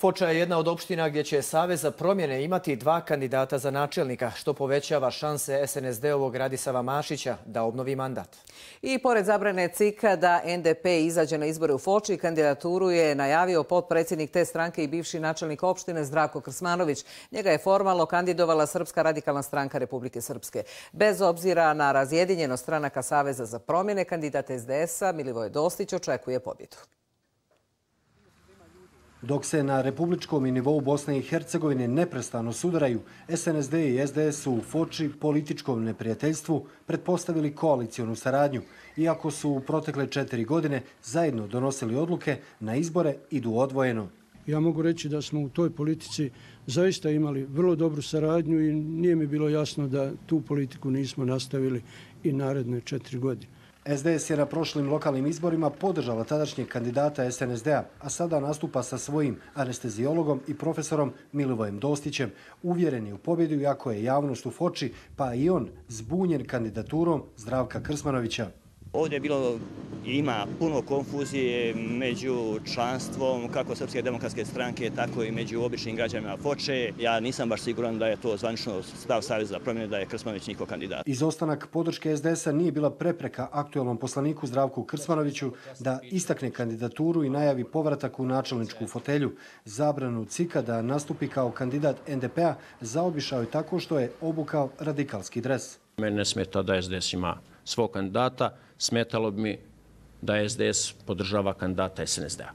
Foča je jedna od opština gdje će Savez za promjene imati dva kandidata za načelnika, što povećava šanse SNSD-ovog Radisava Mašića da obnovi mandat. I pored zabrane cika da NDP izađe na izbore u Foči, kandidaturu je najavio podpredsjednik te stranke i bivši načelnik opštine Zdravko Krsmanović. Njega je formalno kandidovala Srpska radikalna stranka Republike Srpske. Bez obzira na razjedinjeno stranaka Saveza za promjene, kandidat SDS-a Milivoje Dostić očekuje pobjedu. Dok se na republičkom i nivou Bosne i Hercegovine neprestano sudaraju, SNSD i SDS su u foči političkom neprijateljstvu pretpostavili koalicijonu saradnju, iako su u protekle četiri godine zajedno donosili odluke na izbore idu odvojeno. Ja mogu reći da smo u toj politici zaista imali vrlo dobru saradnju i nije mi bilo jasno da tu politiku nismo nastavili i naredne četiri godine. SDS je na prošlim lokalnim izborima podržala tadašnjeg kandidata SNSD-a, a sada nastupa sa svojim anestezijologom i profesorom Milivojem Dostićem. Uvjeren je u pobjedu, jako je javnost u Foči, pa i on zbunjen kandidaturom Zdravka Krsmanovića. Ovdje je bilo ima puno konfuzije među članstvom kako Srpske demokratske stranke, tako i među običnim građanima Foče. Ja nisam baš siguran da je to zvanično stav Savjeza promjene da je Krsmanović njihov kandidat. Izostanak podrške SDS-a nije bila prepreka aktualnom poslaniku Zdravku Krsmanoviću da istakne kandidaturu i najavi povratak u načelničku fotelju. Zabranu Cika da nastupi kao kandidat NDP-a zaobišao je tako što je obukao radikalski dres. Mene smeta da SDS ima svog kandidata, smetalo bi mi da SDS podržava kandidata SNSD-a.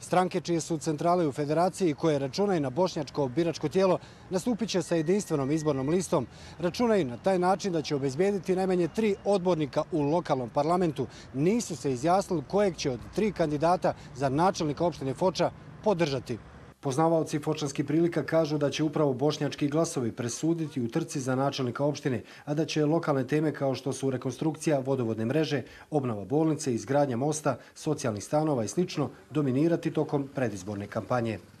Stranke čije su centrale u federaciji i koje računaju na bošnjačko biračko tijelo nastupit će sa jedinstvenom izbornom listom. Računaju na taj način da će obezbijediti najmanje tri odbornika u lokalnom parlamentu. Nisu se izjasnili kojeg će od tri kandidata za načelnika opštine Foča podržati. Poznavalci Fočanskih prilika kažu da će upravo bošnjački glasovi presuditi u trci za načelnika opštine, a da će lokalne teme kao što su rekonstrukcija vodovodne mreže, obnova bolnice, izgradnja mosta, socijalnih stanova i sl. dominirati tokom predizborne kampanje.